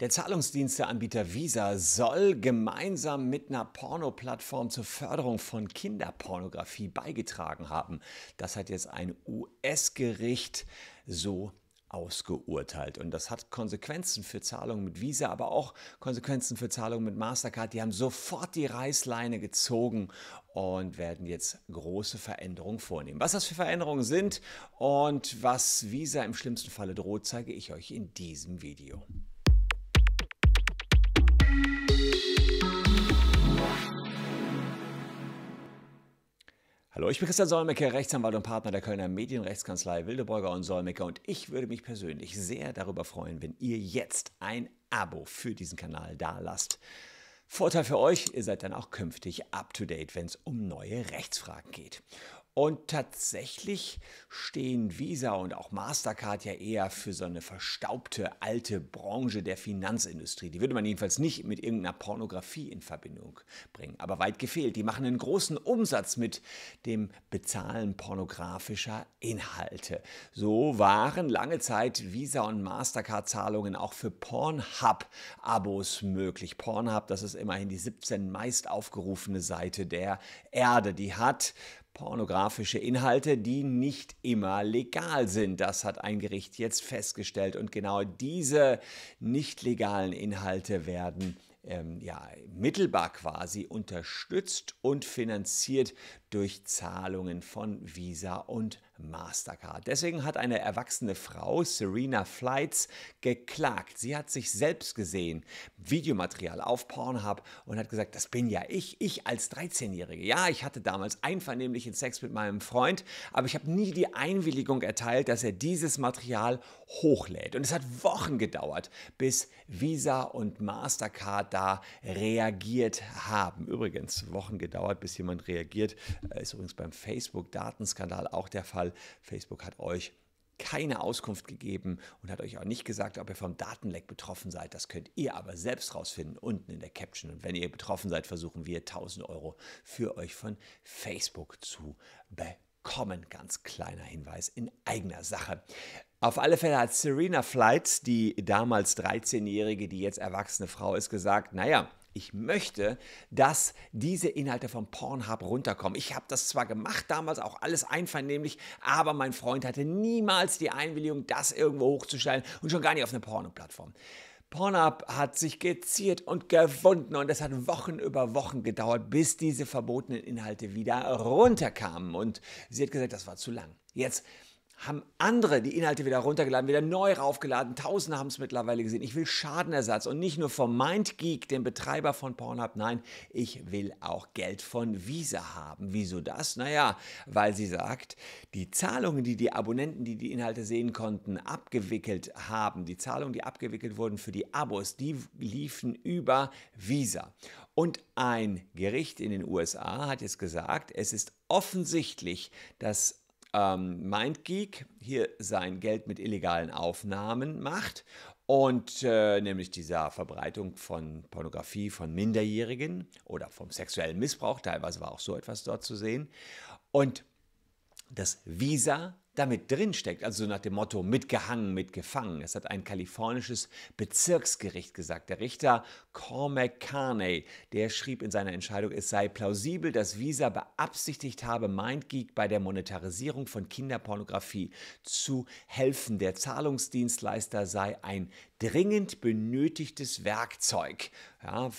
Der Zahlungsdiensteanbieter Visa soll gemeinsam mit einer Porno-Plattform zur Förderung von Kinderpornografie beigetragen haben. Das hat jetzt ein US-Gericht so ausgeurteilt. Und das hat Konsequenzen für Zahlungen mit Visa, aber auch Konsequenzen für Zahlungen mit Mastercard. Die haben sofort die Reißleine gezogen und werden jetzt große Veränderungen vornehmen. Was das für Veränderungen sind und was Visa im schlimmsten Falle droht, zeige ich euch in diesem Video. Hallo, ich bin Christian Solmecke, Rechtsanwalt und Partner der Kölner Medienrechtskanzlei Wildeborger und Solmecke und ich würde mich persönlich sehr darüber freuen, wenn ihr jetzt ein Abo für diesen Kanal da lasst. Vorteil für euch, ihr seid dann auch künftig up to date, wenn es um neue Rechtsfragen geht. Und tatsächlich stehen Visa und auch Mastercard ja eher für so eine verstaubte alte Branche der Finanzindustrie. Die würde man jedenfalls nicht mit irgendeiner Pornografie in Verbindung bringen. Aber weit gefehlt. Die machen einen großen Umsatz mit dem Bezahlen pornografischer Inhalte. So waren lange Zeit Visa und Mastercard-Zahlungen auch für Pornhub-Abos möglich. Pornhub, das ist immerhin die 17 meist aufgerufene Seite der Erde. Die hat pornografische Inhalte, die nicht immer legal sind. Das hat ein Gericht jetzt festgestellt. Und genau diese nicht legalen Inhalte werden ähm, ja, mittelbar quasi unterstützt und finanziert durch Zahlungen von Visa und Mastercard. Deswegen hat eine erwachsene Frau, Serena Flights, geklagt. Sie hat sich selbst gesehen, Videomaterial auf Pornhub und hat gesagt, das bin ja ich, ich als 13-Jährige. Ja, ich hatte damals einvernehmlichen Sex mit meinem Freund, aber ich habe nie die Einwilligung erteilt, dass er dieses Material hochlädt. Und es hat Wochen gedauert, bis Visa und Mastercard da reagiert haben. Übrigens, Wochen gedauert, bis jemand reagiert. Äh, ist übrigens beim Facebook-Datenskandal auch der Fall. Fall, Facebook hat euch keine Auskunft gegeben und hat euch auch nicht gesagt, ob ihr vom Datenleck betroffen seid. Das könnt ihr aber selbst rausfinden unten in der Caption. Und wenn ihr betroffen seid, versuchen wir 1000 Euro für euch von Facebook zu bekommen. Ganz kleiner Hinweis in eigener Sache. Auf alle Fälle hat Serena Flight, die damals 13-Jährige, die jetzt erwachsene Frau ist, gesagt, naja, ich möchte, dass diese Inhalte vom Pornhub runterkommen. Ich habe das zwar gemacht damals, auch alles einvernehmlich, aber mein Freund hatte niemals die Einwilligung, das irgendwo hochzustellen und schon gar nicht auf eine Porno-Plattform. Pornhub hat sich geziert und gewunden und es hat Wochen über Wochen gedauert, bis diese verbotenen Inhalte wieder runterkamen. Und sie hat gesagt, das war zu lang. Jetzt haben andere die Inhalte wieder runtergeladen, wieder neu raufgeladen. Tausende haben es mittlerweile gesehen. Ich will Schadenersatz und nicht nur vom MindGeek, dem Betreiber von Pornhub. Nein, ich will auch Geld von Visa haben. Wieso das? Naja, weil sie sagt, die Zahlungen, die die Abonnenten, die die Inhalte sehen konnten, abgewickelt haben, die Zahlungen, die abgewickelt wurden für die Abos, die liefen über Visa. Und ein Gericht in den USA hat jetzt gesagt, es ist offensichtlich, dass ähm, MindGeek hier sein Geld mit illegalen Aufnahmen macht und äh, nämlich dieser Verbreitung von Pornografie von Minderjährigen oder vom sexuellen Missbrauch, teilweise war auch so etwas dort zu sehen. Und das Visa damit drinsteckt, also nach dem Motto mitgehangen, mitgefangen. Es hat ein kalifornisches Bezirksgericht gesagt. Der Richter Cormac Carney, der schrieb in seiner Entscheidung, es sei plausibel, dass Visa beabsichtigt habe, MindGeek bei der Monetarisierung von Kinderpornografie zu helfen. Der Zahlungsdienstleister sei ein dringend benötigtes Werkzeug. Ja,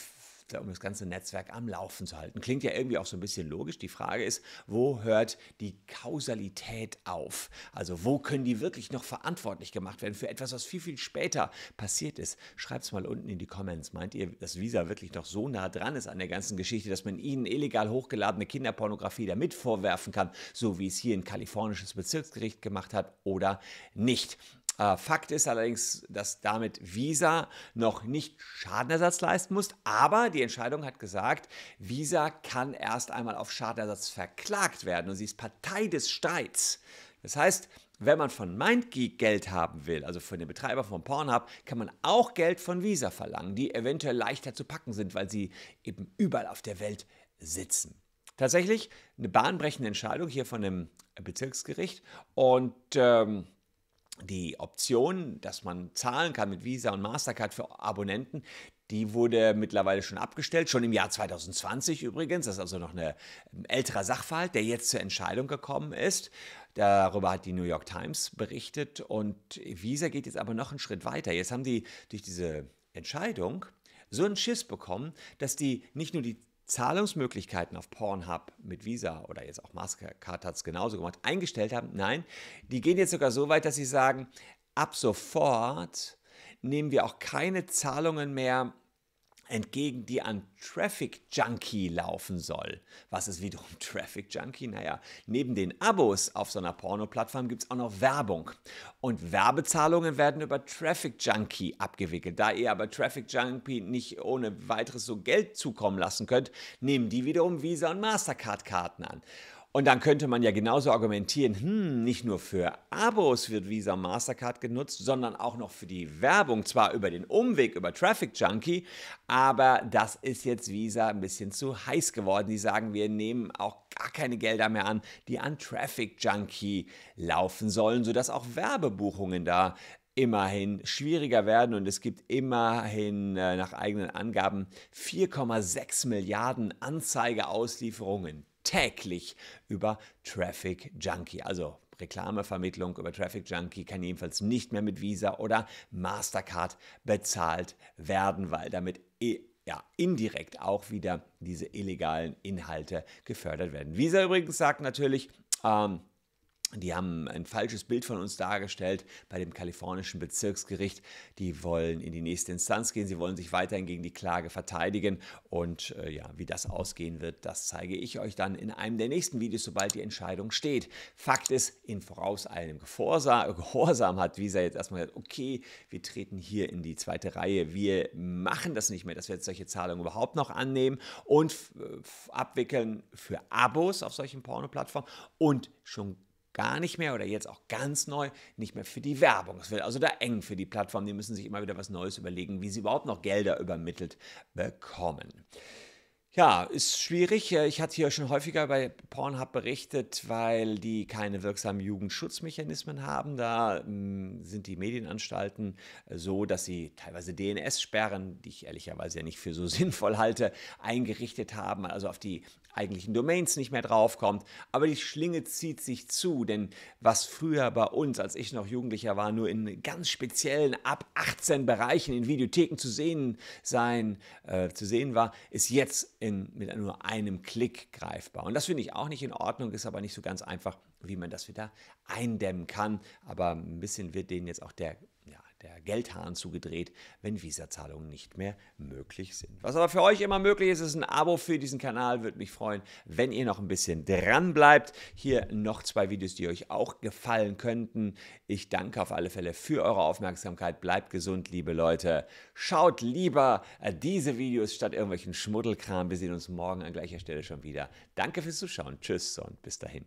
um das ganze Netzwerk am Laufen zu halten. Klingt ja irgendwie auch so ein bisschen logisch. Die Frage ist, wo hört die Kausalität auf? Also wo können die wirklich noch verantwortlich gemacht werden für etwas, was viel, viel später passiert ist? Schreibt es mal unten in die Comments. Meint ihr, dass Visa wirklich noch so nah dran ist an der ganzen Geschichte, dass man ihnen illegal hochgeladene Kinderpornografie damit vorwerfen kann, so wie es hier ein kalifornisches Bezirksgericht gemacht hat oder nicht? Äh, Fakt ist allerdings, dass damit Visa noch nicht Schadenersatz leisten muss, aber die Entscheidung hat gesagt, Visa kann erst einmal auf Schadenersatz verklagt werden und sie ist Partei des Streits. Das heißt, wenn man von MindGeek Geld haben will, also von den Betreibern von Pornhub, kann man auch Geld von Visa verlangen, die eventuell leichter zu packen sind, weil sie eben überall auf der Welt sitzen. Tatsächlich eine bahnbrechende Entscheidung hier von dem Bezirksgericht und ähm, die Option, dass man zahlen kann mit Visa und Mastercard für Abonnenten, die wurde mittlerweile schon abgestellt, schon im Jahr 2020 übrigens. Das ist also noch ein ähm, älterer Sachverhalt, der jetzt zur Entscheidung gekommen ist. Darüber hat die New York Times berichtet und Visa geht jetzt aber noch einen Schritt weiter. Jetzt haben die durch diese Entscheidung so einen Schiss bekommen, dass die nicht nur die Zahlungsmöglichkeiten auf Pornhub mit Visa oder jetzt auch Mastercard hat es genauso gemacht, eingestellt haben. Nein, die gehen jetzt sogar so weit, dass sie sagen, ab sofort nehmen wir auch keine Zahlungen mehr entgegen die an Traffic Junkie laufen soll. Was ist wiederum Traffic Junkie? Naja, neben den Abos auf so einer Porno-Plattform gibt es auch noch Werbung. Und Werbezahlungen werden über Traffic Junkie abgewickelt. Da ihr aber Traffic Junkie nicht ohne weiteres so Geld zukommen lassen könnt, nehmen die wiederum Visa und Mastercard-Karten an. Und dann könnte man ja genauso argumentieren, hm, nicht nur für Abos wird Visa Mastercard genutzt, sondern auch noch für die Werbung, zwar über den Umweg, über Traffic Junkie, aber das ist jetzt Visa ein bisschen zu heiß geworden. Die sagen, wir nehmen auch gar keine Gelder mehr an, die an Traffic Junkie laufen sollen, sodass auch Werbebuchungen da immerhin schwieriger werden und es gibt immerhin äh, nach eigenen Angaben 4,6 Milliarden Anzeigeauslieferungen täglich über Traffic Junkie. Also Reklamevermittlung über Traffic Junkie kann jedenfalls nicht mehr mit Visa oder Mastercard bezahlt werden, weil damit ja, indirekt auch wieder diese illegalen Inhalte gefördert werden. Visa übrigens sagt natürlich, ähm, die haben ein falsches Bild von uns dargestellt bei dem kalifornischen Bezirksgericht. Die wollen in die nächste Instanz gehen. Sie wollen sich weiterhin gegen die Klage verteidigen. Und äh, ja, wie das ausgehen wird, das zeige ich euch dann in einem der nächsten Videos, sobald die Entscheidung steht. Fakt ist, in vorauseilendem äh, Gehorsam hat Visa jetzt erstmal gesagt, okay, wir treten hier in die zweite Reihe. Wir machen das nicht mehr, dass wir jetzt solche Zahlungen überhaupt noch annehmen und äh, abwickeln für Abos auf solchen Pornoplattformen und schon gar nicht mehr oder jetzt auch ganz neu nicht mehr für die Werbung. Es wird also da eng für die Plattformen. Die müssen sich immer wieder was Neues überlegen, wie sie überhaupt noch Gelder übermittelt bekommen. Ja, ist schwierig. Äh, ich hatte hier schon häufiger bei Pornhub berichtet, weil die keine wirksamen Jugendschutzmechanismen haben. Da hm, sind die Medienanstalten äh, so, dass sie teilweise DNS-Sperren, die ich ehrlicherweise ja nicht für so sinnvoll halte, eingerichtet haben, also auf die eigentlichen Domains nicht mehr draufkommt. Aber die Schlinge zieht sich zu, denn was früher bei uns, als ich noch Jugendlicher war, nur in ganz speziellen ab 18 Bereichen in Videotheken zu sehen sein, äh, zu sehen war, ist jetzt in, mit nur einem Klick greifbar. Und das finde ich auch nicht in Ordnung, ist aber nicht so ganz einfach, wie man das wieder eindämmen kann. Aber ein bisschen wird denen jetzt auch der ja, der Geldhahn zugedreht, wenn Visazahlungen nicht mehr möglich sind. Was aber für euch immer möglich ist, ist ein Abo für diesen Kanal. Würde mich freuen, wenn ihr noch ein bisschen dran bleibt. Hier noch zwei Videos, die euch auch gefallen könnten. Ich danke auf alle Fälle für eure Aufmerksamkeit. Bleibt gesund, liebe Leute. Schaut lieber äh, diese Videos statt irgendwelchen Schmuddelkram. Wir sehen uns morgen an gleicher Stelle schon wieder. Danke fürs Zuschauen. Tschüss und bis dahin.